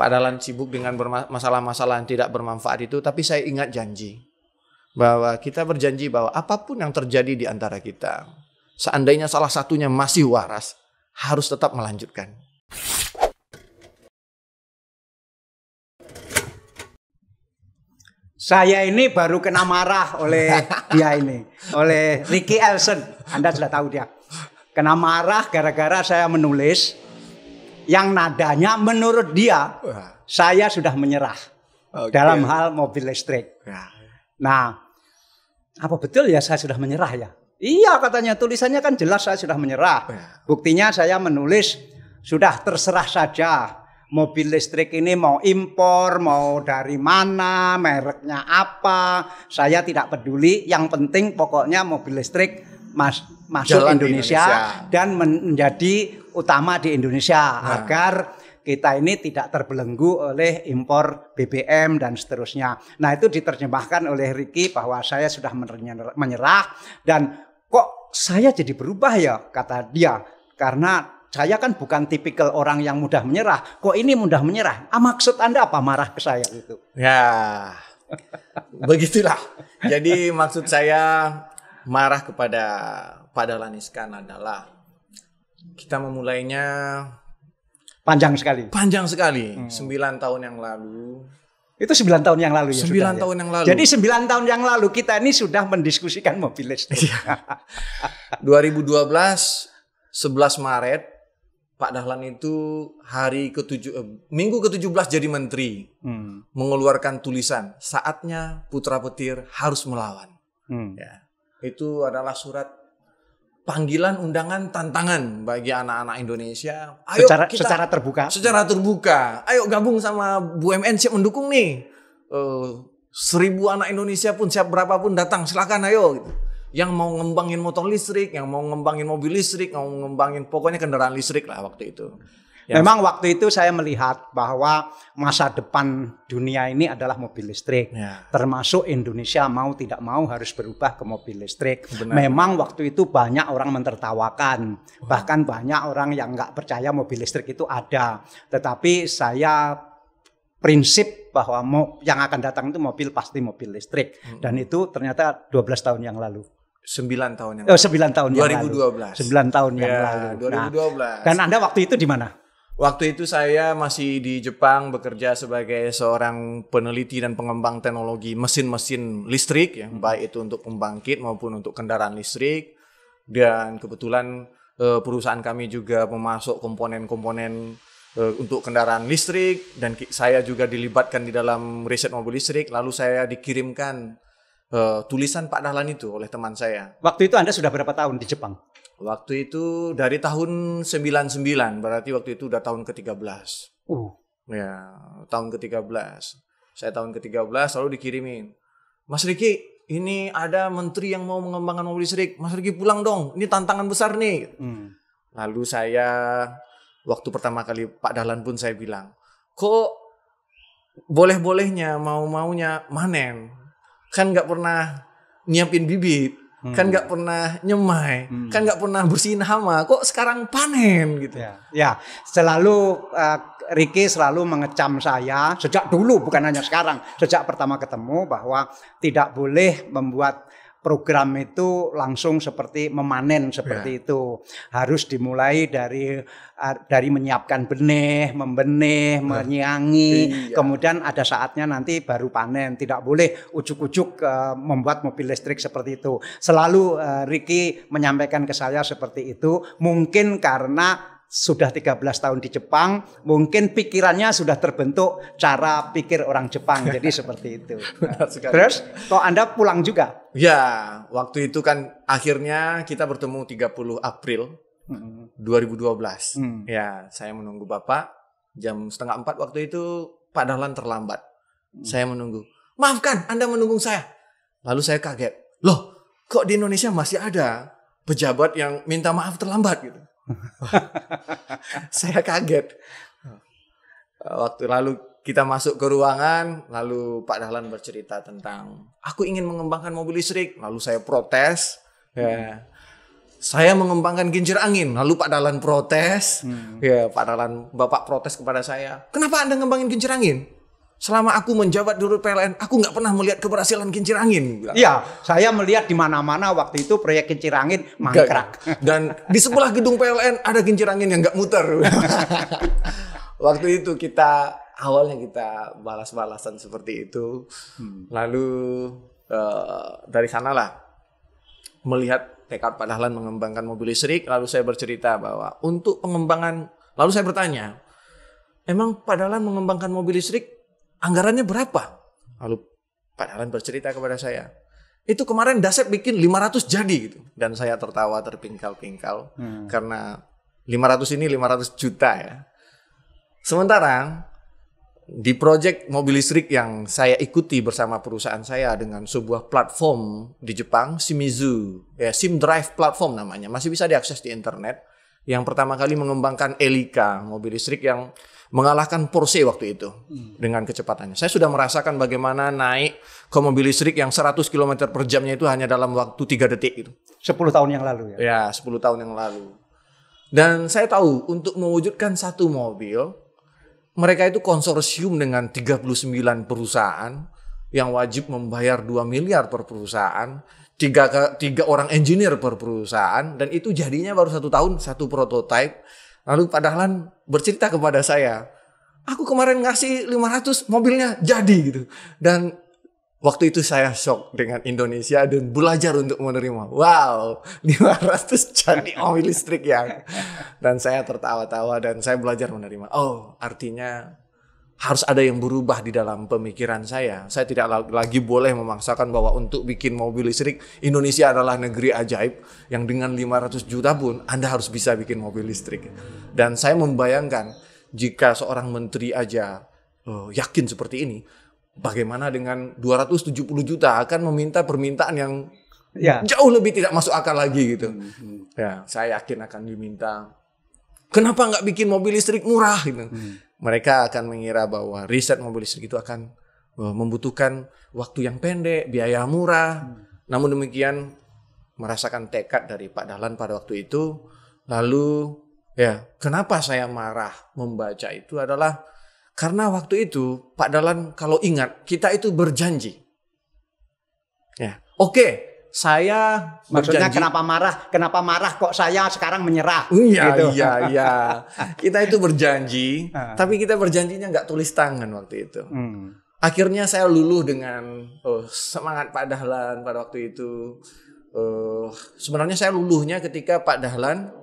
Padahal sibuk dengan masalah-masalah yang tidak bermanfaat itu, tapi saya ingat janji bahwa kita berjanji bahwa apapun yang terjadi di antara kita, seandainya salah satunya masih waras, harus tetap melanjutkan. Saya ini baru kena marah oleh dia ini, oleh Ricky Elson. Anda sudah tahu dia. Kena marah gara-gara saya menulis yang nadanya menurut dia saya sudah menyerah okay. dalam hal mobil listrik. Ya. Nah, apa betul ya saya sudah menyerah ya? Iya katanya tulisannya kan jelas saya sudah menyerah. Ya. Buktinya saya menulis sudah terserah saja mobil listrik ini mau impor, mau dari mana, mereknya apa, saya tidak peduli. Yang penting pokoknya mobil listrik mas, masuk Indonesia, Indonesia dan menjadi utama di Indonesia nah. agar kita ini tidak terbelenggu oleh impor BBM dan seterusnya. Nah itu diterjemahkan oleh Riki bahwa saya sudah menyerah dan kok saya jadi berubah ya kata dia karena saya kan bukan tipikal orang yang mudah menyerah. Kok ini mudah menyerah? Ah, maksud Anda apa marah ke saya itu? Ya, begitulah. Jadi maksud saya marah kepada Pak Dahlan iskan adalah kita memulainya panjang sekali. Panjang sekali. Hmm. 9 tahun yang lalu. Itu 9 tahun yang lalu ya 9 ya? tahun ya? yang lalu. Jadi 9 tahun yang lalu kita ini sudah mendiskusikan mobil listrik. 2012 iya. 11 Maret Pak Dahlan itu hari ketujuh eh, minggu ke-17 jadi menteri. Hmm. Mengeluarkan tulisan, saatnya putra petir harus melawan. Hmm. Ya. Itu adalah surat panggilan undangan tantangan bagi anak-anak Indonesia. Ayo secara, kita, secara terbuka. Secara terbuka. Ayo gabung sama BUMN siap mendukung nih. Uh, seribu anak Indonesia pun siap berapapun datang silakan ayo. Yang mau ngembangin motor listrik, yang mau ngembangin mobil listrik, yang mau ngembangin pokoknya kendaraan listrik lah waktu itu. Yes. Memang waktu itu saya melihat bahwa masa depan dunia ini adalah mobil listrik. Yeah. Termasuk Indonesia mau tidak mau harus berubah ke mobil listrik. Benar. Memang waktu itu banyak orang mentertawakan, Wow. bahkan banyak orang yang nggak percaya mobil listrik itu ada. Tetapi saya prinsip bahwa yang akan datang itu mobil pasti mobil listrik. -hmm. Dan itu ternyata 12 tahun yang lalu. 9 tahun yang lalu. Oh, 9 tahun 2012. yang lalu. 2012. 9 tahun yang ya, lalu. Nah, 2012. dan Anda waktu itu di mana? Waktu itu saya masih di Jepang bekerja sebagai seorang peneliti dan pengembang teknologi mesin-mesin listrik, ya, hmm. baik itu untuk pembangkit maupun untuk kendaraan listrik. Dan kebetulan eh, perusahaan kami juga memasuk komponen-komponen eh, untuk kendaraan listrik dan saya juga dilibatkan di dalam riset mobil listrik. Lalu saya dikirimkan eh, tulisan Pak Dahlan itu oleh teman saya. Waktu itu Anda sudah berapa tahun di Jepang? Waktu itu dari tahun 99, berarti waktu itu udah tahun ke-13. Uh. Ya, tahun ke-13. Saya tahun ke-13 selalu dikirimin. Mas Riki, ini ada menteri yang mau mengembangkan mobil listrik. Mas Riki pulang dong, ini tantangan besar nih. Hmm. Lalu saya, waktu pertama kali Pak Dahlan pun saya bilang, kok boleh-bolehnya, mau-maunya manen. Kan nggak pernah nyiapin bibit hmm. kan nggak pernah nyemai, hmm. kan nggak pernah bersihin hama, kok sekarang panen gitu. Ya, ya. selalu uh, Ricky selalu mengecam saya sejak dulu bukan hanya sekarang, sejak pertama ketemu bahwa tidak boleh membuat program itu langsung seperti memanen seperti ya. itu harus dimulai dari eh, dari menyiapkan benih, membenih, nah, menyiangi, iya. kemudian ada saatnya nanti baru panen. Tidak boleh ujuk-ujuk eh, membuat mobil listrik seperti itu. Selalu uh, Ricky menyampaikan ke saya seperti itu, mungkin karena sudah 13 tahun di Jepang, mungkin pikirannya sudah terbentuk cara pikir orang Jepang. Jadi seperti itu. Nah, terus, toh Anda pulang juga? Ya, waktu itu kan akhirnya kita bertemu 30 April mm -hmm. 2012. Mm. Ya, saya menunggu Bapak jam setengah empat waktu itu Pak Dahlan terlambat. Mm. Saya menunggu. Maafkan, Anda menunggu saya. Lalu saya kaget. Loh, kok di Indonesia masih ada pejabat yang minta maaf terlambat gitu? saya kaget. Waktu lalu kita masuk ke ruangan, lalu Pak Dahlan bercerita tentang aku ingin mengembangkan mobil listrik, lalu saya protes. Ya. ya. Saya mengembangkan kincir angin, lalu Pak Dahlan protes. Hmm. Ya, Pak Dahlan Bapak protes kepada saya, "Kenapa Anda ngembangin kincir angin?" selama aku menjabat dulu PLN, aku nggak pernah melihat keberhasilan kincir angin. Iya, saya melihat di mana-mana waktu itu proyek kincir angin mangkrak. Dan di sebelah gedung PLN ada kincir angin yang nggak muter. waktu itu kita awalnya kita balas-balasan seperti itu. Hmm. Lalu uh, dari sanalah melihat Tekad Pak Dahlan mengembangkan mobil listrik, lalu saya bercerita bahwa untuk pengembangan, lalu saya bertanya, emang Pak Dahlan mengembangkan mobil listrik anggarannya berapa? Lalu Pak Dahlan bercerita kepada saya, itu kemarin Dasep bikin 500 jadi gitu. Dan saya tertawa terpingkal-pingkal hmm. karena 500 ini 500 juta ya. Sementara di proyek mobil listrik yang saya ikuti bersama perusahaan saya dengan sebuah platform di Jepang, Shimizu, ya Sim Drive platform namanya, masih bisa diakses di internet yang pertama kali mengembangkan Elika, mobil listrik yang mengalahkan Porsche waktu itu hmm. dengan kecepatannya. Saya sudah merasakan bagaimana naik ke mobil listrik yang 100 km per jamnya itu hanya dalam waktu 3 detik itu. 10 tahun yang lalu ya? Ya, 10 tahun yang lalu. Dan saya tahu untuk mewujudkan satu mobil, mereka itu konsorsium dengan 39 perusahaan yang wajib membayar 2 miliar per perusahaan tiga tiga orang engineer per perusahaan dan itu jadinya baru satu tahun satu prototype lalu Pak Dahlan bercerita kepada saya aku kemarin ngasih 500 mobilnya jadi gitu dan waktu itu saya shock dengan Indonesia dan belajar untuk menerima wow 500 jadi mobil listrik ya dan saya tertawa-tawa dan saya belajar menerima oh artinya harus ada yang berubah di dalam pemikiran saya. Saya tidak lagi boleh memaksakan bahwa untuk bikin mobil listrik Indonesia adalah negeri ajaib yang dengan 500 juta pun Anda harus bisa bikin mobil listrik. Dan saya membayangkan jika seorang menteri aja uh, yakin seperti ini, bagaimana dengan 270 juta akan meminta permintaan yang ya. jauh lebih tidak masuk akal lagi gitu. Hmm, hmm. Ya, saya yakin akan diminta kenapa nggak bikin mobil listrik murah gitu. Hmm mereka akan mengira bahwa riset mobil listrik itu akan eh, membutuhkan waktu yang pendek, biaya murah. Hmm. Namun demikian merasakan tekad dari Pak Dahlan pada waktu itu. Lalu ya, kenapa saya marah membaca itu adalah karena waktu itu Pak Dahlan kalau ingat kita itu berjanji. Ya, oke, okay, saya maksudnya berjanji. kenapa marah kenapa marah kok saya sekarang menyerah iya gitu. iya iya kita itu berjanji ah. tapi kita berjanjinya nggak tulis tangan waktu itu hmm. akhirnya saya luluh dengan oh, semangat Pak Dahlan pada waktu itu uh, sebenarnya saya luluhnya ketika Pak Dahlan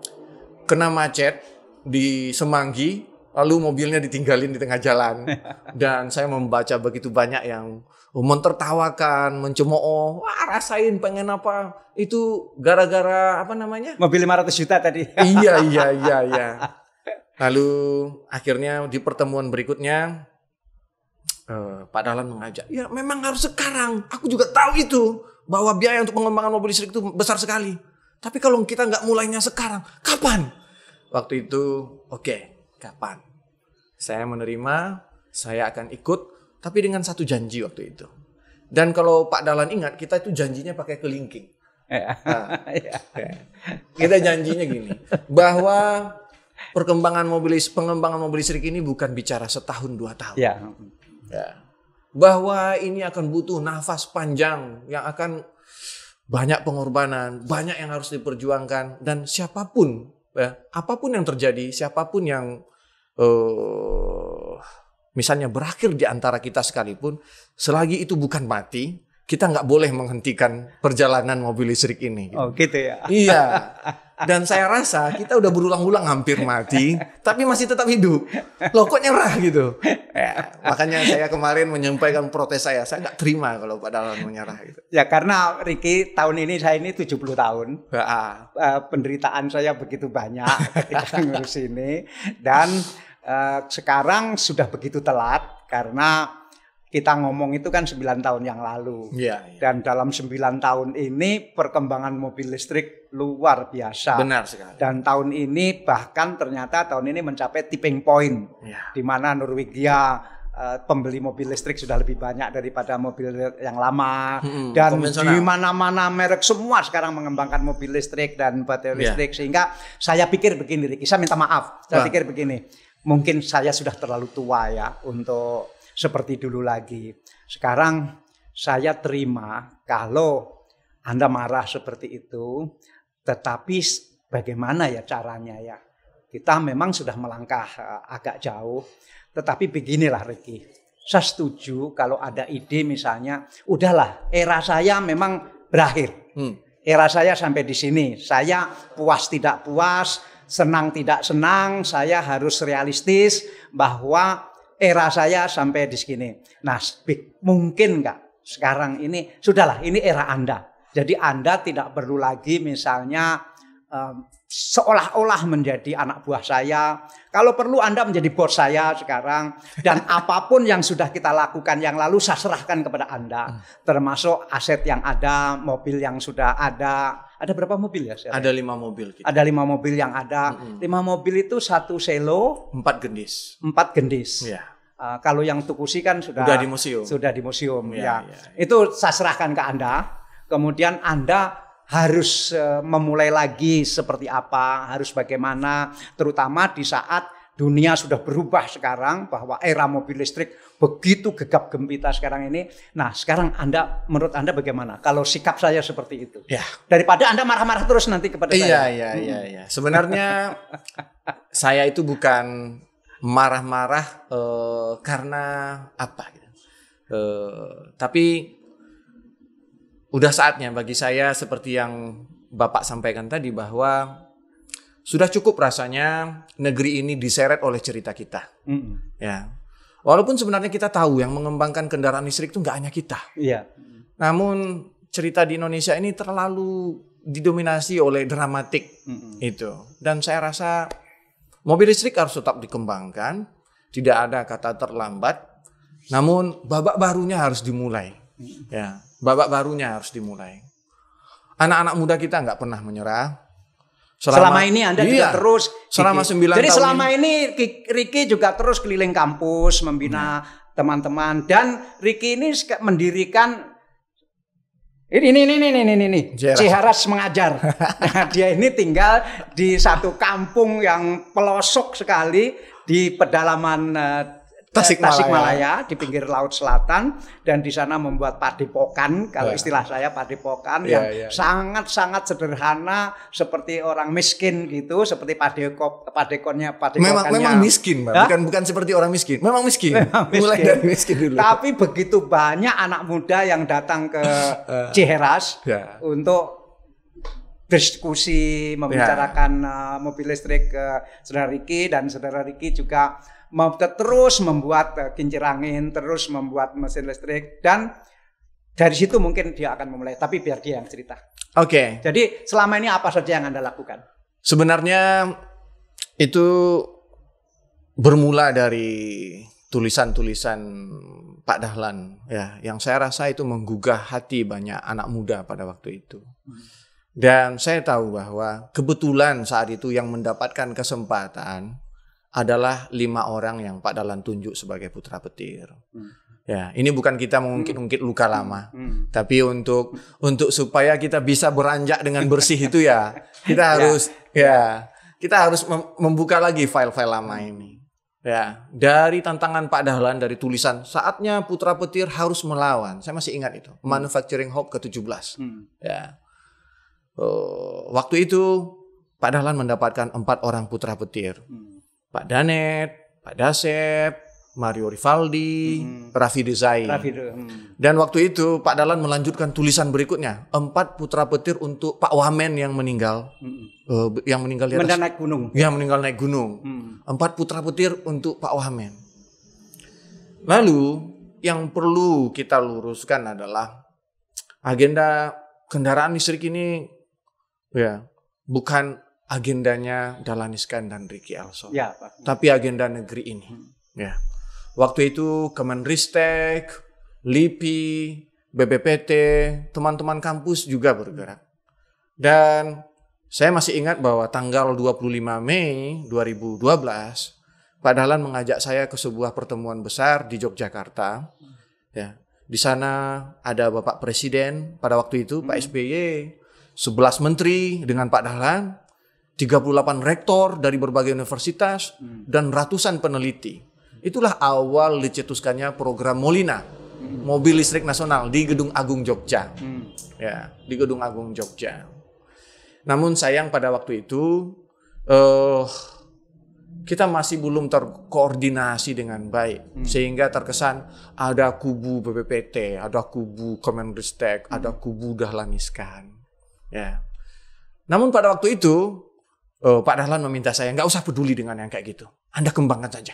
kena macet di Semanggi lalu mobilnya ditinggalin di tengah jalan dan saya membaca begitu banyak yang Oh, mentertawakan, mencemooh, wah rasain pengen apa. Itu gara-gara apa namanya? Mobil 500 juta tadi. iya, iya, iya, iya. Lalu akhirnya di pertemuan berikutnya eh, Pak Dalan mengajak, ya memang harus sekarang. Aku juga tahu itu bahwa biaya untuk pengembangan mobil listrik itu besar sekali. Tapi kalau kita nggak mulainya sekarang, kapan? Waktu itu, oke, okay, kapan? Saya menerima, saya akan ikut tapi dengan satu janji waktu itu. Dan kalau Pak Dalan ingat, kita itu janjinya pakai kelingking. Eh, nah, iya. kita janjinya gini, bahwa perkembangan mobil pengembangan mobil listrik ini bukan bicara setahun dua tahun. Ya. ya. Bahwa ini akan butuh nafas panjang yang akan banyak pengorbanan, banyak yang harus diperjuangkan dan siapapun ya, apapun yang terjadi, siapapun yang eh, misalnya berakhir di antara kita sekalipun, selagi itu bukan mati, kita nggak boleh menghentikan perjalanan mobil listrik ini. Gitu. Oh gitu ya? Iya. Dan saya rasa kita udah berulang-ulang hampir mati, tapi masih tetap hidup. Loh kok nyerah gitu? Ya, makanya saya kemarin menyampaikan protes saya, saya nggak terima kalau Pak Dalan menyerah gitu. Ya karena Ricky tahun ini saya ini 70 tahun, uh, penderitaan saya begitu banyak ketika ngurus ini. Dan eh, sekarang sudah begitu telat karena kita ngomong itu kan 9 tahun yang lalu. Ya, ya. Dan dalam 9 tahun ini perkembangan mobil listrik luar biasa. Benar sekali. Dan tahun ini bahkan ternyata tahun ini mencapai tipping point ya. di mana Norwegia eh, pembeli mobil listrik sudah lebih banyak daripada mobil yang lama hmm, dan di mana-mana merek semua sekarang mengembangkan mobil listrik dan baterai ya. listrik sehingga saya pikir begini Riki, saya minta maaf. Saya nah. pikir begini mungkin saya sudah terlalu tua ya untuk seperti dulu lagi. Sekarang saya terima kalau Anda marah seperti itu, tetapi bagaimana ya caranya ya? Kita memang sudah melangkah eh, agak jauh, tetapi beginilah Ricky. Saya setuju kalau ada ide misalnya, udahlah era saya memang berakhir. Hmm. Era saya sampai di sini, saya puas tidak puas, senang tidak senang, saya harus realistis bahwa era saya sampai di sini. Nah, speak. mungkin enggak sekarang ini sudahlah ini era Anda. Jadi Anda tidak perlu lagi misalnya um, seolah-olah menjadi anak buah saya. Kalau perlu Anda menjadi bos saya sekarang dan apapun yang sudah kita lakukan yang lalu saya serahkan kepada Anda, hmm. termasuk aset yang ada, mobil yang sudah ada, ada berapa mobil ya? Share? Ada lima mobil. Gitu. Ada lima mobil yang ada. Mm-hmm. Lima mobil itu satu selo. Empat gendis. Empat gendis. Yeah. Iya. Uh, kalau yang Tukusi kan sudah, sudah di museum. Sudah di museum. Yeah, ya. Yeah, yeah. Itu saya serahkan ke anda. Kemudian anda harus uh, memulai lagi seperti apa, harus bagaimana, terutama di saat dunia sudah berubah sekarang bahwa era mobil listrik begitu gegap gempita sekarang ini. Nah, sekarang Anda menurut Anda bagaimana kalau sikap saya seperti itu? Ya. Daripada Anda marah-marah terus nanti kepada iya, saya. Iya, hmm. iya, iya. Sebenarnya saya itu bukan marah-marah uh, karena apa gitu. Uh, tapi udah saatnya bagi saya seperti yang Bapak sampaikan tadi bahwa sudah cukup rasanya negeri ini diseret oleh cerita kita. Mm. Ya. Walaupun sebenarnya kita tahu yang mengembangkan kendaraan listrik itu nggak hanya kita. Iya. Namun cerita di Indonesia ini terlalu didominasi oleh dramatik mm-hmm. itu. Dan saya rasa mobil listrik harus tetap dikembangkan, tidak ada kata terlambat. Namun babak barunya harus dimulai. Ya, babak barunya harus dimulai. Anak-anak muda kita nggak pernah menyerah. Selama, selama ini Anda iya, juga terus selama sembilan Jadi tahun selama ini. Riki juga terus keliling kampus membina iya. teman-teman hmm. dan Riki ini mendirikan ini ini ini ini ini ini iya. Ciharas mengajar. Nah, dia ini tinggal di satu kampung yang pelosok sekali di pedalaman eh, Eh, Tasik Malaya di pinggir laut selatan dan di sana membuat padepokan kalau yeah. istilah saya padepokan yeah, yang iya, iya. sangat-sangat yeah. sederhana seperti orang miskin gitu seperti padekop padekonnya padepokannya memang memang miskin Mbak. bukan bukan seperti orang miskin memang miskin, memang miskin. mulai dari miskin dulu tapi begitu banyak anak muda yang datang ke uh, Ciheras yeah. untuk diskusi, ya. membicarakan yeah. mobil listrik ke eh, saudara Riki dan saudara Riki juga mau terus membuat eh, kincir angin, terus membuat mesin listrik dan dari situ mungkin dia akan memulai. Tapi biar dia yang cerita. Oke. Okay. Jadi selama ini apa saja yang anda lakukan? Sebenarnya itu bermula dari tulisan-tulisan Pak Dahlan ya yang saya rasa itu menggugah hati banyak anak muda pada waktu itu. Hmm. Dan saya tahu bahwa kebetulan saat itu yang mendapatkan kesempatan adalah lima orang yang Pak Dalan tunjuk sebagai putra petir. Hmm. Ya, ini bukan kita mengungkit-ungkit hmm. luka lama, hmm. hmm. tapi untuk hmm. untuk supaya kita bisa beranjak dengan bersih itu ya, kita ya. harus ya, ya kita harus membuka lagi file-file lama ini. Ya, dari tantangan Pak Dahlan dari tulisan saatnya putra petir harus melawan. Saya masih ingat itu. Hmm. Manufacturing Hope ke-17. Hmm. Ya. Oh, waktu itu Pak Dahlan mendapatkan empat orang putra petir. Hmm Pak Danet, Pak Dasep, Mario Rivaldi, hmm. Raffi Desai. Raffi, hmm. Dan waktu itu Pak Dalan melanjutkan tulisan berikutnya, empat putra petir untuk Pak Wamen yang meninggal, hmm. uh, yang meninggal di atas. Mendan naik gunung. Yang meninggal naik gunung. Hmm. Empat putra petir untuk Pak Wamen. Lalu yang perlu kita luruskan adalah agenda kendaraan listrik ini, ya bukan agendanya Dahlan Iskan dan Ricky Elson. Ya, Tapi agenda negeri ini. Hmm. Ya. Waktu itu Kemenristek, LIPI, BBPT, teman-teman kampus juga bergerak. Dan saya masih ingat bahwa tanggal 25 Mei 2012, Pak Dahlan mengajak saya ke sebuah pertemuan besar di Yogyakarta. Ya. Di sana ada Bapak Presiden pada waktu itu, hmm. Pak SBY, 11 menteri dengan Pak Dahlan, 38 rektor dari berbagai universitas hmm. dan ratusan peneliti. Itulah awal dicetuskannya program Molina, hmm. mobil listrik nasional di Gedung Agung Jogja. Hmm. Ya, di Gedung Agung Jogja. Namun sayang pada waktu itu uh, kita masih belum terkoordinasi dengan baik hmm. sehingga terkesan ada kubu BPPT, ada kubu Kemenristek, hmm. ada kubu Dahlan Iskan. Ya. Namun pada waktu itu oh, Pak Dahlan meminta saya, nggak usah peduli dengan yang kayak gitu. Anda kembangkan saja.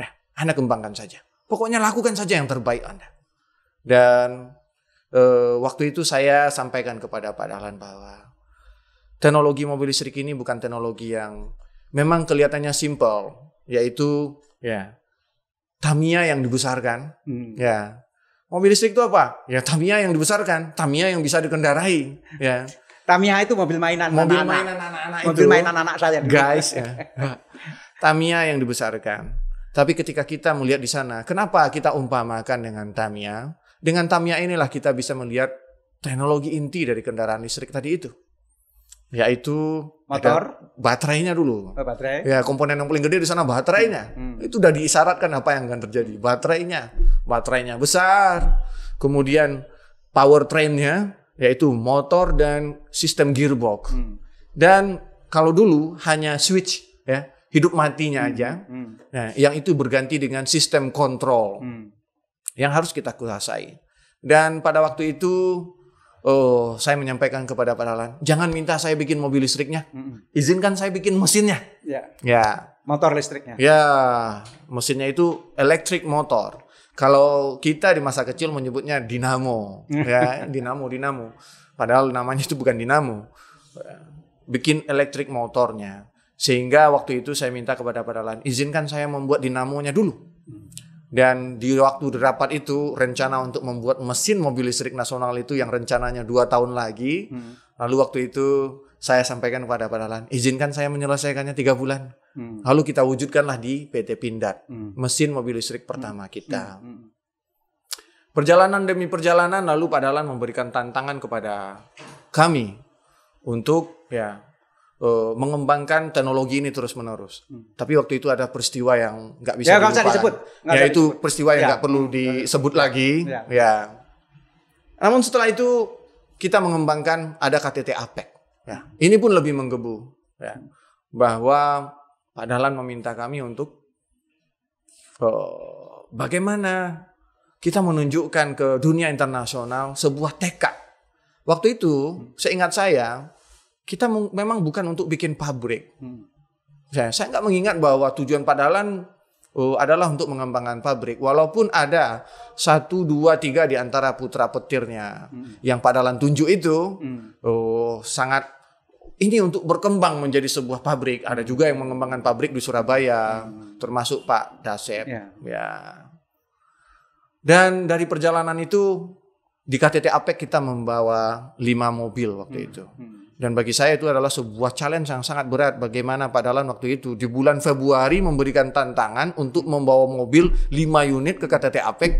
Ya, anda kembangkan saja. Pokoknya lakukan saja yang terbaik Anda. Dan eh, waktu itu saya sampaikan kepada Pak Dahlan bahwa teknologi mobil listrik ini bukan teknologi yang memang kelihatannya simple, yaitu ya Tamiya yang dibesarkan, hmm. ya mobil listrik itu apa? Ya tamia yang dibesarkan, Tamia yang bisa dikendarai, ya Tamiya itu mobil mainan mobil anak-anak. mainan anak-anak mobil mainan anak saya guys ya nah, Tamiya yang dibesarkan tapi ketika kita melihat di sana kenapa kita umpamakan dengan Tamiya dengan Tamiya inilah kita bisa melihat teknologi inti dari kendaraan listrik tadi itu yaitu motor baterainya dulu oh, baterai ya komponen yang paling gede di sana baterainya hmm. hmm. itu sudah diisyaratkan apa yang akan terjadi baterainya baterainya besar kemudian powertrainnya yaitu motor dan sistem gearbox. Hmm. Dan kalau dulu hanya switch ya, hidup matinya hmm. aja. Hmm. Nah, yang itu berganti dengan sistem kontrol. Hmm. Yang harus kita kuasai. Dan pada waktu itu oh, saya menyampaikan kepada Pak Dalan, jangan minta saya bikin mobil listriknya, hmm. izinkan saya bikin mesinnya. Ya. ya. Motor listriknya. Ya, mesinnya itu elektrik motor. Kalau kita di masa kecil menyebutnya dinamo, ya dinamo dinamo. Padahal namanya itu bukan dinamo. Bikin elektrik motornya. Sehingga waktu itu saya minta kepada para lain, izinkan saya membuat dinamonya dulu. Dan di waktu rapat itu rencana untuk membuat mesin mobil listrik nasional itu yang rencananya dua tahun lagi. Hmm. Lalu waktu itu saya sampaikan kepada para lain, izinkan saya menyelesaikannya tiga bulan. Hmm. Lalu kita wujudkanlah di PT Pindad, hmm. mesin mobil listrik pertama hmm. kita. Hmm. hmm. Perjalanan demi perjalanan, lalu Pak Dalan memberikan tantangan kepada kami untuk ya uh, mengembangkan teknologi ini terus-menerus. Hmm. Tapi waktu itu ada peristiwa yang nggak bisa, ya, disebut, gak yaitu disebut. peristiwa yang ya. nggak ya. perlu disebut ya. lagi. Ya. ya. Namun setelah itu kita mengembangkan ada KTT APEC. Ya, ini pun lebih menggebu ya, bahwa Pak Dahlan meminta kami untuk oh, bagaimana kita menunjukkan ke dunia internasional sebuah tekad. Waktu itu, seingat saya, kita memang bukan untuk bikin pabrik. Saya, hmm. saya nggak mengingat bahwa tujuan Pak Dahlan uh, adalah untuk mengembangkan pabrik. Walaupun ada satu, dua, tiga di antara putra petirnya hmm. yang pada tunjuk itu hmm. uh, sangat ini untuk berkembang menjadi sebuah pabrik. Ada hmm. juga yang mengembangkan pabrik di Surabaya, hmm. termasuk Pak Dasep. Yeah. Ya. Dan dari perjalanan itu di KTT APEC kita membawa lima mobil waktu hmm. itu. Hmm. Dan bagi saya itu adalah sebuah challenge yang sangat berat bagaimana Pak Dalan waktu itu di bulan Februari memberikan tantangan untuk membawa mobil 5 unit ke KTT APEC.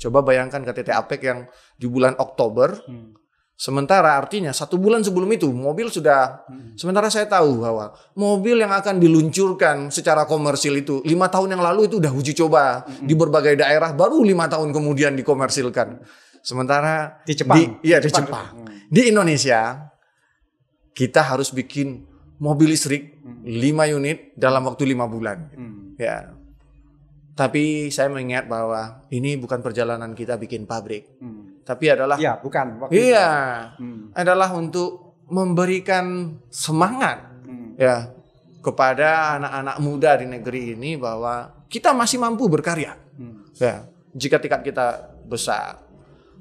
Coba bayangkan KTT APEC yang di bulan Oktober. Hmm. Sementara artinya satu bulan sebelum itu mobil sudah. Hmm. Sementara saya tahu bahwa mobil yang akan diluncurkan secara komersil itu lima tahun yang lalu itu udah uji coba hmm. di berbagai daerah baru lima tahun kemudian dikomersilkan. Sementara di Jepang, di, ya, di Jepang, di Indonesia kita harus bikin mobil listrik 5 hmm. unit dalam waktu lima bulan. Hmm. Ya. Tapi saya mengingat bahwa ini bukan perjalanan kita bikin pabrik. Hmm. Tapi adalah Iya, bukan waktu Iya. Hmm. Adalah untuk memberikan semangat hmm. ya kepada anak-anak muda di negeri ini bahwa kita masih mampu berkarya. Hmm. Ya. Jika tingkat kita besar,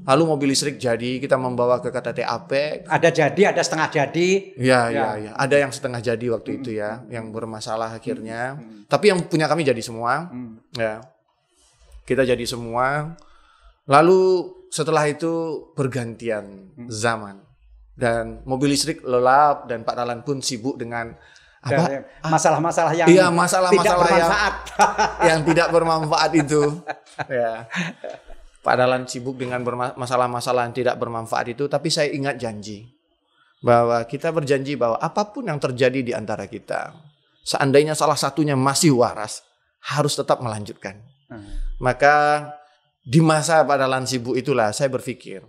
lalu mobil listrik jadi kita membawa ke KTT APEC. Ada jadi, ada setengah jadi. Ya, ya, iya. ya. Ada yang setengah jadi waktu hmm. itu ya, yang bermasalah akhirnya. Hmm, hmm, hmm. Tapi yang punya kami jadi semua. Hmm. Ya. Kita jadi semua. Lalu setelah itu pergantian hmm. zaman dan mobil listrik lelap dan Pak Talan pun sibuk dengan apa masalah-masalah yang iya, masalah -masalah tidak bermanfaat yang, yang tidak bermanfaat itu ya Pak Dalan sibuk dengan masalah-masalah yang tidak bermanfaat itu, tapi saya ingat janji bahwa kita berjanji bahwa apapun yang terjadi di antara kita, seandainya salah satunya masih waras, harus tetap melanjutkan. Hmm. Maka di masa pada sibuk itulah saya berpikir,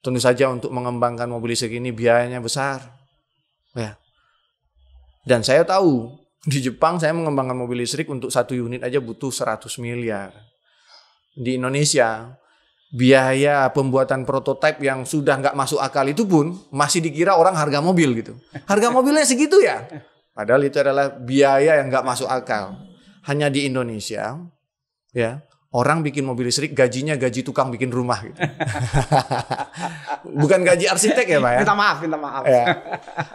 tentu saja untuk mengembangkan mobil listrik ini biayanya besar. Ya. Dan saya tahu di Jepang saya mengembangkan mobil listrik untuk satu unit aja butuh 100 miliar di Indonesia biaya pembuatan prototipe yang sudah nggak masuk akal itu pun masih dikira orang harga mobil gitu. Harga mobilnya segitu ya. Padahal itu adalah biaya yang nggak masuk akal. Hanya di Indonesia, ya orang bikin mobil listrik gajinya gaji tukang bikin rumah gitu. Bukan gaji arsitek ya pak ya. Minta maaf, minta maaf. Ya.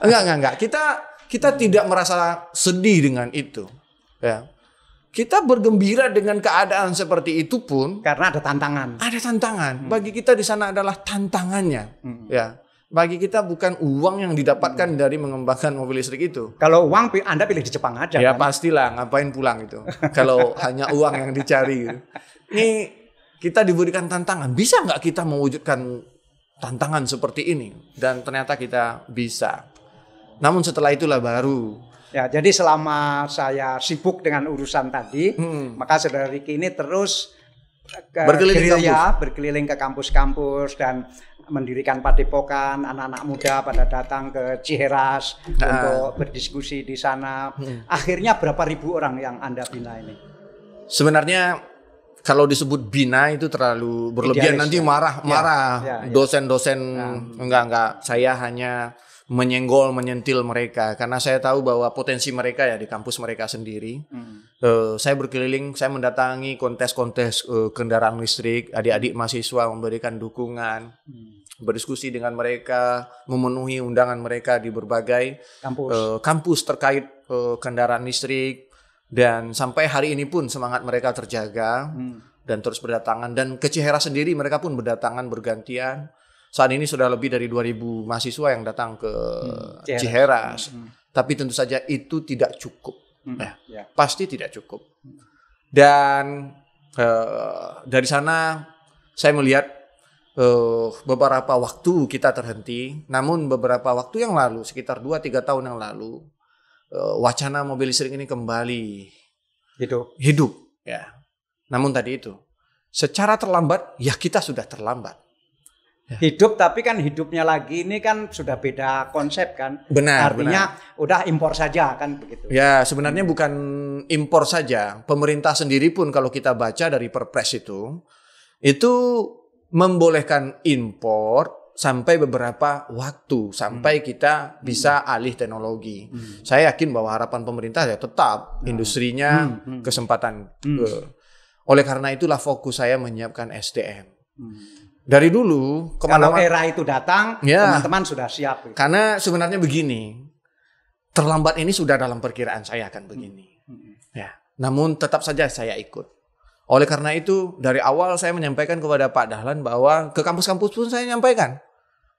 Enggak, enggak, enggak. Kita kita tidak merasa sedih dengan itu. Ya kita bergembira dengan keadaan seperti itu pun karena ada tantangan. Ada tantangan. Hmm. Bagi kita di sana adalah tantangannya. Hmm. Ya. Bagi kita bukan uang yang didapatkan hmm. dari mengembangkan mobil listrik itu. Kalau uang Anda pilih di Jepang aja. Ya kan? pastilah, ngapain pulang itu. Kalau hanya uang yang dicari Ini kita diberikan tantangan. Bisa nggak kita mewujudkan tantangan seperti ini? Dan ternyata kita bisa. Namun setelah itulah baru Ya, jadi selama saya sibuk dengan urusan tadi, hmm. maka saudara Riki ini terus eh, ke berkeliling gerilya, kampus. berkeliling ke kampus-kampus dan mendirikan padepokan, anak-anak muda pada datang ke Ciheras nah. untuk berdiskusi di sana. Hmm. Akhirnya berapa ribu orang yang Anda bina ini? Sebenarnya kalau disebut bina itu terlalu berlebihan Idealis, nanti marah-marah ya, ya, ya. dosen-dosen ya. enggak enggak saya hanya menyenggol, menyentil mereka karena saya tahu bahwa potensi mereka ya di kampus mereka sendiri. Hmm. Uh, saya berkeliling, saya mendatangi kontes-kontes uh, kendaraan listrik, adik-adik mahasiswa memberikan dukungan, hmm. berdiskusi dengan mereka, memenuhi undangan mereka di berbagai kampus, uh, kampus terkait uh, kendaraan listrik dan sampai hari ini pun semangat mereka terjaga. Hmm. Dan terus berdatangan dan ke Cihera sendiri mereka pun berdatangan bergantian saat ini sudah lebih dari 2000 mahasiswa yang datang ke hmm, Ciheras. Hmm, hmm. Tapi tentu saja itu tidak cukup. Hmm, Ya. ya. Pasti tidak cukup. Hmm. Dan uh, dari sana saya melihat uh, beberapa waktu kita terhenti. Namun beberapa waktu yang lalu, sekitar 2-3 tahun yang lalu, uh, wacana mobil listrik ini kembali hidup. Hidup, ya. Namun tadi itu, secara terlambat, ya kita sudah terlambat. Ya. Hidup tapi kan hidupnya lagi ini kan sudah beda konsep kan. Benar. Artinya benar. udah impor saja kan begitu. Ya sebenarnya bukan impor saja. Pemerintah sendiri pun kalau kita baca dari Perpres itu itu membolehkan impor sampai beberapa waktu sampai hmm. kita bisa hmm. alih teknologi. Hmm. Saya yakin bahwa harapan pemerintah ya tetap hmm. industrinya hmm. hmm. kesempatan. Hmm. Oleh karena itulah fokus saya menyiapkan SDM. Hmm dari dulu kemana Kalau era itu datang, teman ya. teman-teman sudah siap. Karena sebenarnya begini, terlambat ini sudah dalam perkiraan saya akan begini. Hmm. Ya, namun tetap saja saya ikut. Oleh karena itu dari awal saya menyampaikan kepada Pak Dahlan bahwa ke kampus-kampus pun saya menyampaikan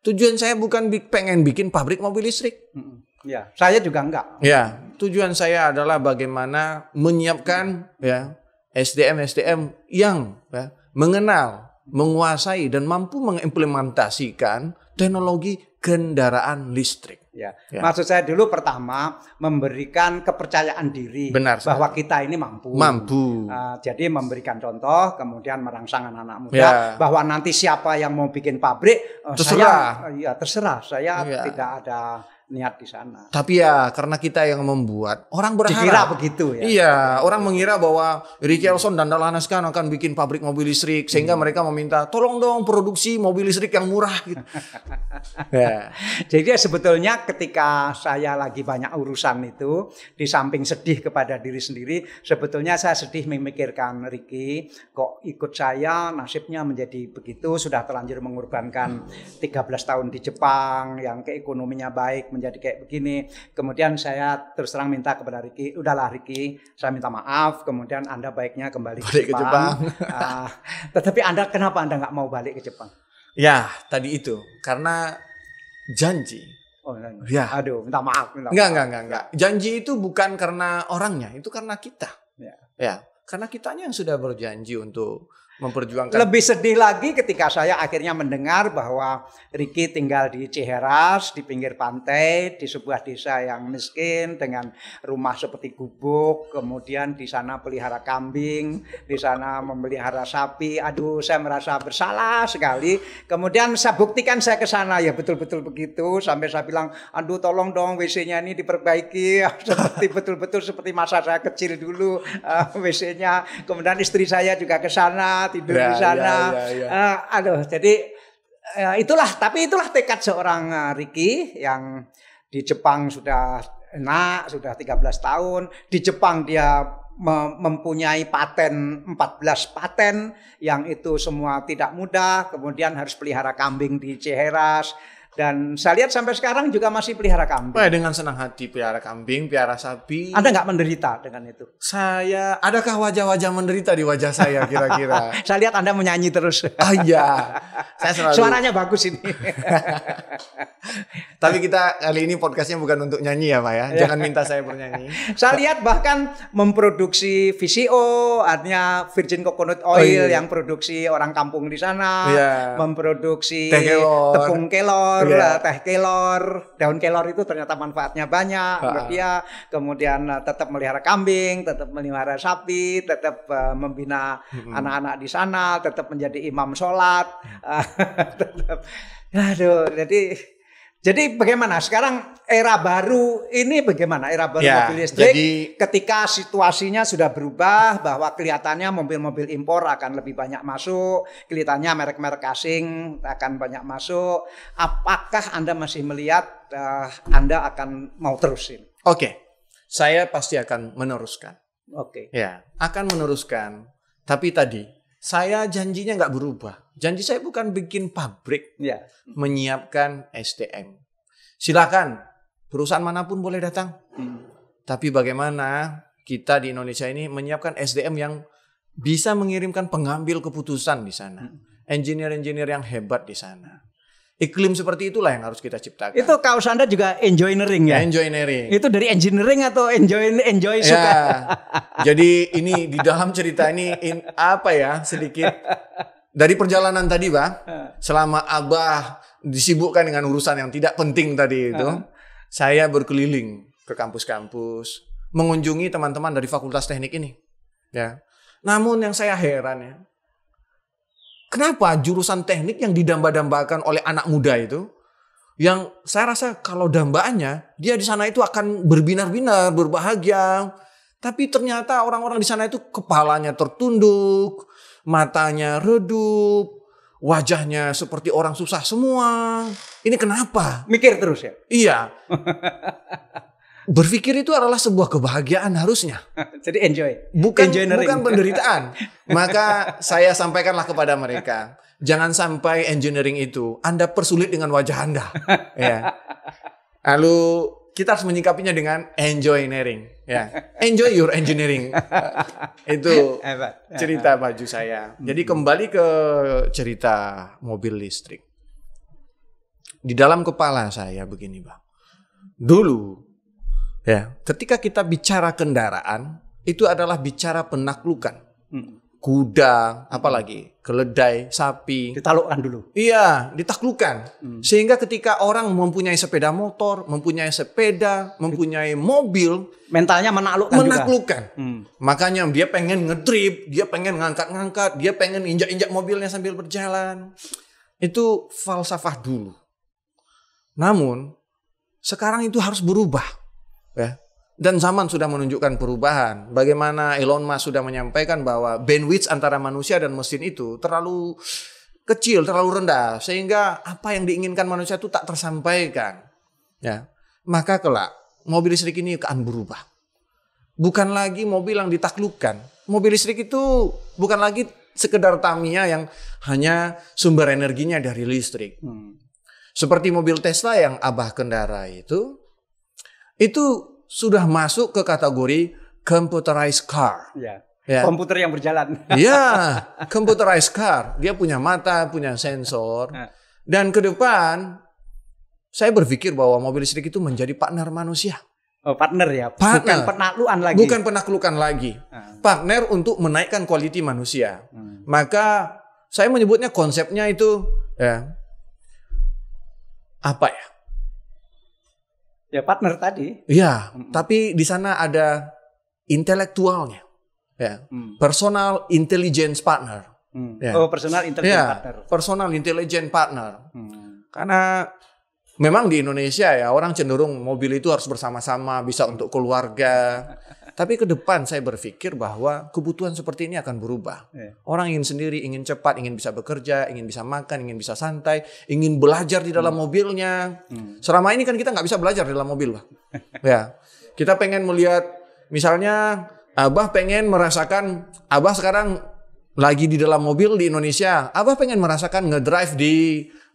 tujuan saya bukan pengen bikin pabrik mobil listrik. Hmm. Ya, saya juga enggak. Ya, tujuan saya adalah bagaimana menyiapkan ya SDM SDM yang ya, mengenal menguasai dan mampu mengimplementasikan teknologi kendaraan listrik. Ya. ya. Maksud saya dulu pertama memberikan kepercayaan diri Benar, bahwa bahwa kita ini mampu. Mampu. Uh, jadi memberikan contoh, kemudian merangsang anak-anak muda ya. bahwa nanti siapa yang mau bikin pabrik, eh, terserah. Saya, uh, ya terserah. Saya ya. tidak ada niat di sana. Tapi ya karena kita yang membuat orang berharap. Dikira begitu ya. Iya, orang mengira bahwa Ricky Elson dan Dahlan akan bikin pabrik mobil listrik sehingga hmm. mereka meminta tolong dong produksi mobil listrik yang murah gitu. Ya. Jadi ya sebetulnya ketika saya lagi banyak urusan itu di samping sedih kepada diri sendiri, sebetulnya saya sedih memikirkan Ricky kok ikut saya nasibnya menjadi begitu sudah terlanjur mengorbankan 13 tahun di Jepang yang keekonominya baik menjadi kayak begini. Kemudian saya terus terang minta kepada Riki, udahlah Riki, saya minta maaf. Kemudian Anda baiknya kembali ke Jepang. Ke Jepang. uh, tetapi Anda kenapa Anda nggak mau balik ke Jepang? Ya tadi itu karena janji. Oh, ya. Aduh, minta maaf. Minta enggak, nggak nggak enggak, enggak. Janji itu bukan karena orangnya, itu karena kita. Ya. ya. Karena kitanya yang sudah berjanji untuk memperjuangkan. Lebih sedih lagi ketika saya akhirnya mendengar bahwa Riki tinggal di Ciheras, di pinggir pantai, di sebuah desa yang miskin dengan rumah seperti gubuk, kemudian di sana pelihara kambing, di sana memelihara sapi. Aduh, saya merasa bersalah sekali. Kemudian saya buktikan saya ke sana ya betul-betul begitu sampai saya bilang, "Aduh, tolong dong WC-nya ini diperbaiki seperti betul-betul seperti masa saya kecil dulu uh, eh, WC-nya." Kemudian istri saya juga ke sana tidur ya, di ya, sana. Ya, ya, ya. Uh, aduh, jadi uh, itulah tapi itulah tekad seorang uh, Ricky yang di Jepang sudah enak, sudah 13 tahun. Di Jepang dia mempunyai paten 14 paten yang itu semua tidak mudah. Kemudian harus pelihara kambing di Ciheras dan saya lihat sampai sekarang juga masih pelihara kambing. Wah, dengan senang hati pelihara kambing, pelihara sapi. Anda nggak menderita dengan itu? Saya, adakah wajah-wajah menderita di wajah saya kira-kira? saya lihat Anda menyanyi terus. Oh iya, saya selalu. Suaranya bagus ini. Tapi kita kali ini podcastnya bukan untuk nyanyi ya Pak ya. Iya. Jangan minta saya bernyanyi. saya lihat bahkan memproduksi VCO, artinya Virgin Coconut oh, Oil oh, iya. yang produksi orang kampung di sana. Iya. Memproduksi tepung kelor kelor yeah. Iya. teh kelor, daun kelor itu ternyata manfaatnya banyak uh dia. Kemudian eh, tetap melihara kambing, tetap melihara sapi, tetap uh, eh, membina mm anak-anak di sana, tetap menjadi imam sholat. Ya. Uh, tetap, aduh, jadi jadi bagaimana sekarang era baru ini bagaimana era baru ya, mobil listrik jadi, ketika situasinya sudah berubah bahwa kelihatannya mobil-mobil impor akan lebih banyak masuk, kelihatannya merek-merek asing akan banyak masuk. Apakah Anda masih melihat uh, Anda akan mau terusin? Oke. Okay. Saya pasti akan meneruskan. Oke. Okay. Ya, akan meneruskan. Tapi tadi saya janjinya nggak berubah. Janji saya bukan bikin pabrik, ya. menyiapkan SDM. Silakan perusahaan manapun boleh datang. Hmm. Tapi bagaimana kita di Indonesia ini menyiapkan SDM yang bisa mengirimkan pengambil keputusan di sana, hmm. engineer-engineer yang hebat di sana iklim seperti itulah yang harus kita ciptakan. Itu kaos Anda juga engineering ya? Engineering. Itu dari engineering atau enjoy enjoy ya. suka? Ya, jadi ini di dalam cerita ini in, apa ya sedikit dari perjalanan tadi, Pak. Selama Abah disibukkan dengan urusan yang tidak penting tadi itu, uh -huh. saya berkeliling ke kampus-kampus, mengunjungi teman-teman dari Fakultas Teknik ini. Ya. Namun yang saya heran ya, Kenapa jurusan teknik yang didamba-dambakan oleh anak muda itu, yang saya rasa kalau dambaannya dia di sana itu akan berbinar-binar, berbahagia. Tapi ternyata orang-orang di sana itu kepalanya tertunduk, matanya redup, wajahnya seperti orang susah semua. Ini kenapa? Mikir terus ya? Iya. berpikir itu adalah sebuah kebahagiaan harusnya. Jadi enjoy. Bukan enjoy bukan penderitaan. Maka saya sampaikanlah kepada mereka, jangan sampai engineering itu Anda persulit dengan wajah Anda. ya. Lalu kita harus menyikapinya dengan engineering. Ya, enjoy your engineering. itu cerita baju saya. Jadi hmm. kembali ke cerita mobil listrik. Di dalam kepala saya begini, Bang. Dulu Ya, ketika kita bicara kendaraan itu adalah bicara penaklukan. Hmm. Kuda, apalagi keledai, sapi. Ditaklukkan dulu. Iya, ditaklukkan. Hmm. Sehingga ketika orang mempunyai sepeda motor, mempunyai sepeda, mempunyai mobil, mentalnya menaklukkan. Menaklukkan. Hmm. Makanya dia pengen ngedrip, dia pengen ngangkat-ngangkat, dia pengen injak-injak mobilnya sambil berjalan. Itu falsafah dulu. Namun sekarang itu harus berubah Ya. Dan zaman sudah menunjukkan perubahan. Bagaimana Elon Musk sudah menyampaikan bahwa bandwidth antara manusia dan mesin itu terlalu kecil, terlalu rendah sehingga apa yang diinginkan manusia itu tak tersampaikan. Ya. Maka kelak mobil listrik ini akan berubah. Bukan lagi mobil yang ditaklukkan. Mobil listrik itu bukan lagi sekedar Tamiya yang hanya sumber energinya dari listrik. Hmm. Seperti mobil Tesla yang Abah kendara itu, itu sudah masuk ke kategori computerized car. Ya. ya. Komputer yang berjalan. ya computerized car. Dia punya mata, punya sensor. Nah. Dan ke depan saya berpikir bahwa mobil listrik itu menjadi partner manusia. Oh, partner ya. Partner. Bukan penaklukan lagi. Bukan penaklukan lagi. Ah. Partner untuk menaikkan kualiti manusia. Hmm. Maka saya menyebutnya konsepnya itu ya apa ya? Ya partner tadi. Iya, mm -hmm. tapi di sana ada intelektualnya, ya, mm. personal intelligence partner. Mm. Ya. Oh, personal intelligence ya, partner. Personal intelligence partner. Mm. Karena memang di Indonesia ya orang cenderung mobil itu harus bersama-sama, bisa untuk keluarga. Tapi ke depan saya berpikir bahwa kebutuhan seperti ini akan berubah. Yeah. Orang ingin sendiri, ingin cepat, ingin bisa bekerja, ingin bisa makan, ingin bisa santai, ingin belajar di dalam mm. mobilnya. Mm. Selama ini kan kita nggak bisa belajar di dalam mobil, Pak. ya. Kita pengen melihat misalnya Abah pengen merasakan Abah sekarang lagi di dalam mobil di Indonesia. Abah pengen merasakan ngedrive di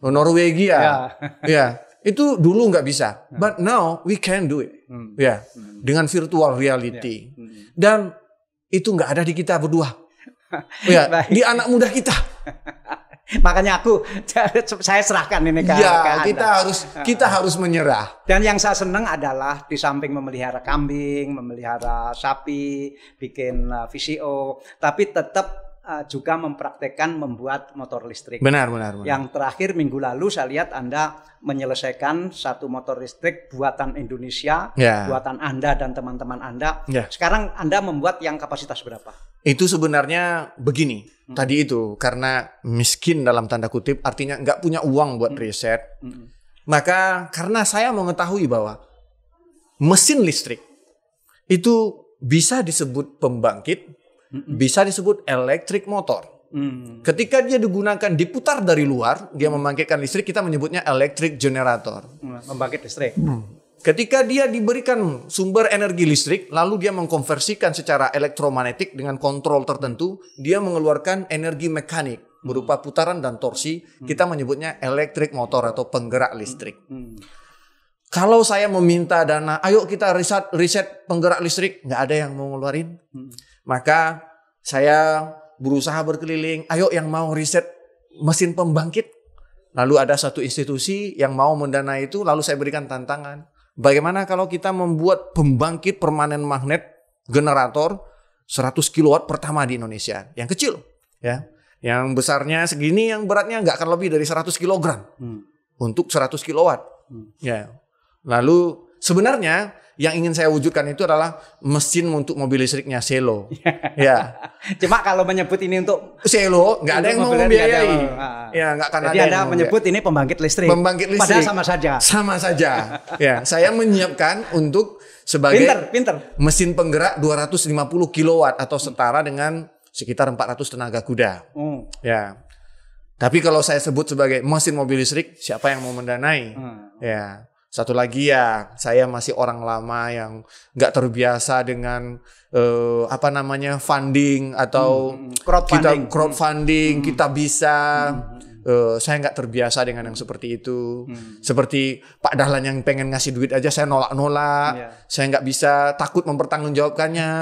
Norwegia. Yeah. ya. ya. Itu dulu nggak bisa, hmm. but now we can do it. Hmm. Ya, yeah. hmm. dengan virtual reality. Yeah. Hmm. Dan itu nggak ada di kita berdua. ya, yeah. di anak muda kita. Makanya aku saya serahkan ini ke, ya, ke anda. kita harus kita harus menyerah. Dan yang saya senang adalah di samping memelihara kambing, memelihara sapi, bikin eh, VCO, tapi tetap Eh, juga mempraktekkan membuat motor listrik. Benar, benar, benar. Yang terakhir minggu lalu saya lihat Anda menyelesaikan satu motor listrik buatan Indonesia, yeah. buatan Anda dan teman-teman Anda. Yeah. Sekarang Anda membuat yang kapasitas berapa? Itu sebenarnya begini. Hmm. Tadi itu karena miskin dalam tanda kutip artinya nggak punya uang buat hmm. riset. Hmm. Maka karena saya mengetahui bahwa mesin listrik itu bisa disebut pembangkit bisa disebut elektrik motor. Hmm. Ketika dia digunakan diputar dari luar, dia mm. membangkitkan listrik, kita menyebutnya elektrik generator. Mm. Membangkit listrik. Hmm. Ketika dia diberikan sumber energi listrik, lalu dia mengkonversikan secara elektromagnetik dengan kontrol tertentu, dia mengeluarkan energi mekanik berupa mm. putaran dan torsi. Kita menyebutnya elektrik motor atau penggerak listrik. Hmm. Kalau saya meminta dana, ayo kita riset riset penggerak listrik, nggak ada yang mau ngeluarin. Hmm maka saya berusaha berkeliling, ayo yang mau riset mesin pembangkit. Lalu ada satu institusi yang mau mendana itu, lalu saya berikan tantangan. Bagaimana kalau kita membuat pembangkit permanen magnet generator 100 kW pertama di Indonesia, yang kecil, ya. Yang besarnya segini, yang beratnya nggak akan lebih dari 100 kg. Hmm. Untuk 100 kW. Hmm. Ya. Lalu Sebenarnya yang ingin saya wujudkan itu adalah mesin untuk mobil listriknya Selo. ya. Cuma kalau menyebut ini untuk Selo, nggak ada yang mau membiayai. ya, nggak akan Jadi ada. yang menyebut ini pembangkit listrik. Pembangkit listrik. Padahal sama saja. Sama saja. ya, saya menyiapkan untuk sebagai pinter, pinter. mesin penggerak 250 kW atau setara dengan sekitar 400 tenaga kuda. Hmm. Ya. Tapi kalau saya sebut sebagai mesin mobil listrik, siapa yang mau mendanai? Hmm. Ya. Satu lagi ya, saya masih orang lama yang nggak terbiasa dengan uh, apa namanya funding atau hmm, hmm, hmm. crowdfunding. kita hmm, crowdfunding, hmm. kita bisa. Hmm. Uh, saya nggak terbiasa dengan yang seperti itu. Hmm. Seperti Pak Dahlan yang pengen ngasih duit aja saya nolak-nolak. Yeah. Saya nggak bisa takut mempertanggungjawabkannya.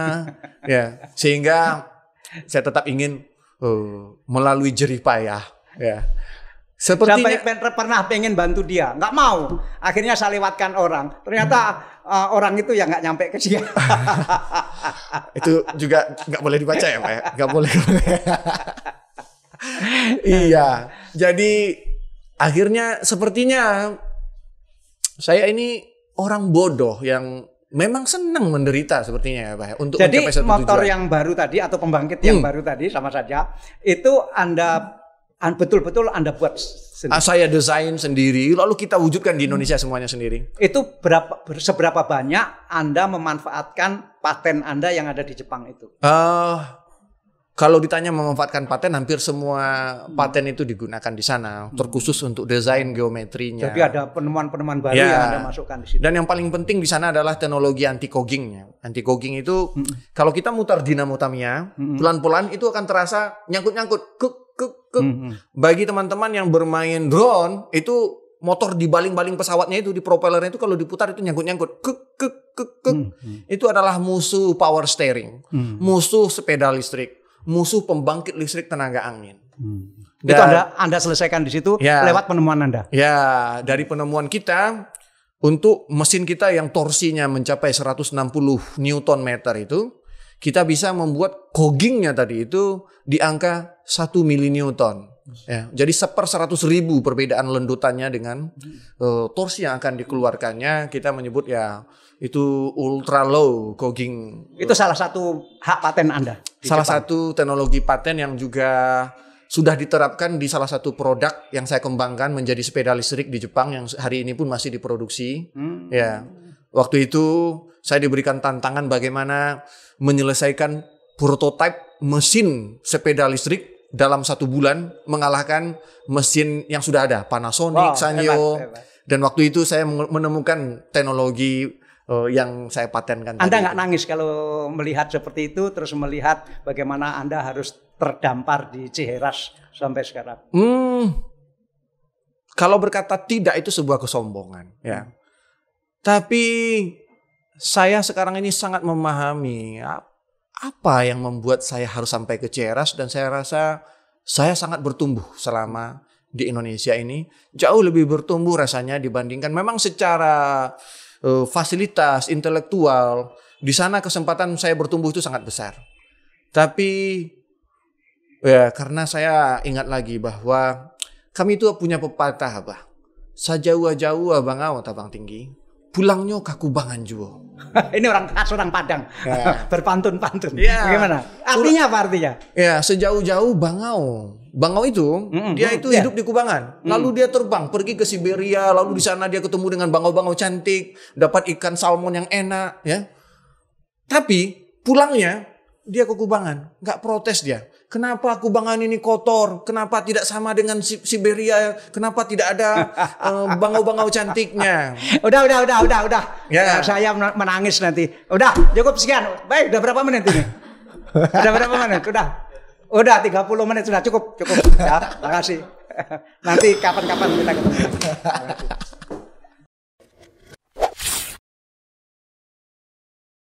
ya, yeah. sehingga saya tetap ingin uh, melalui jerih payah. Ya. Yeah Sepertinya pen pernah pengen bantu dia, nggak mau. Akhirnya saya lewatkan orang. Ternyata hmm. uh, orang itu ya nggak nyampe ke dia. itu juga nggak boleh dibaca ya, Pak. Ya? Nggak boleh. iya. Jadi akhirnya sepertinya saya ini orang bodoh yang memang senang menderita sepertinya ya Pak ya, untuk Jadi motor tujuan. yang baru tadi atau pembangkit hmm. yang baru tadi sama saja itu Anda betul-betul Anda buat sendiri. Ah, saya desain sendiri, lalu kita wujudkan di Indonesia hmm. semuanya sendiri. Itu berapa seberapa banyak Anda memanfaatkan paten Anda yang ada di Jepang itu? Uh, kalau ditanya memanfaatkan paten, hampir semua paten itu digunakan di sana, hmm. terkhusus untuk desain geometrinya. Jadi ada penemuan-penemuan baru ya. yang Anda masukkan di sini. Dan yang paling penting di sana adalah teknologi anti cogingnya. Anti cogging itu, hmm. kalau kita mutar dinamo Tamiya, hmm. pelan-pelan itu akan terasa nyangkut-nyangkut ke, hmm, hmm. bagi teman-teman yang bermain drone itu motor di baling-baling pesawatnya itu di propellernya itu kalau diputar itu nyangkut-nyangkut kek kek kek ke hmm, hmm. itu adalah musuh power steering hmm. musuh sepeda listrik musuh pembangkit listrik tenaga angin hmm. Dan, itu anda anda selesaikan di situ ya, lewat penemuan anda ya dari penemuan kita untuk mesin kita yang torsinya mencapai 160 newton meter itu kita bisa membuat kogingnya tadi itu di angka 1 milinewton. Ya, jadi seper seratus ribu perbedaan lendutannya dengan uh, torsi yang akan dikeluarkannya kita menyebut ya itu ultra low coging. Itu salah satu hak paten Anda. Salah Jepang. satu teknologi paten yang juga sudah diterapkan di salah satu produk yang saya kembangkan menjadi sepeda listrik di Jepang yang hari ini pun masih diproduksi. Hmm. Ya, waktu itu saya diberikan tantangan bagaimana menyelesaikan prototipe mesin sepeda listrik dalam satu bulan mengalahkan mesin yang sudah ada Panasonic, wow, Sanyo. Hebat, hebat. Dan waktu itu saya menemukan teknologi uh, yang saya patenkan. Anda nggak nangis kalau melihat seperti itu, terus melihat bagaimana Anda harus terdampar di Ciheras sampai sekarang. Hmm, kalau berkata tidak itu sebuah kesombongan, ya. Hmm. Tapi saya sekarang ini sangat memahami apa yang membuat saya harus sampai ke Ceras dan saya rasa saya sangat bertumbuh selama di Indonesia ini jauh lebih bertumbuh rasanya dibandingkan memang secara uh, fasilitas intelektual di sana kesempatan saya bertumbuh itu sangat besar. Tapi ya karena saya ingat lagi bahwa kami itu punya pepatah apa Sajauh jauh abang awat abang tinggi pulangnya kaku bangan Ini orang khas orang Padang. Ya. Berpantun-pantun. Ya. Bagaimana? Artinya apa artinya? Ya, sejauh-jauh Bangau. Bangau itu mm -mm, dia itu yeah. hidup di Kubangan. Mm. Lalu dia terbang pergi ke Siberia, lalu di sana dia ketemu dengan bangau-bangau cantik, dapat ikan salmon yang enak, ya. Tapi pulangnya dia ke Kubangan, nggak protes dia. Kenapa kubangan ini kotor? Kenapa tidak sama dengan Siberia? Kenapa tidak ada bangau eh, bangau-bangau cantiknya? Udah, udah, udah, udah, udah. Ya. Saya menangis nanti. Udah, cukup sekian. Baik, udah berapa menit ini? udah berapa menit? Udah. Udah 30 menit sudah cukup, cukup. Ya, makasih. Nanti kapan-kapan kita ketemu.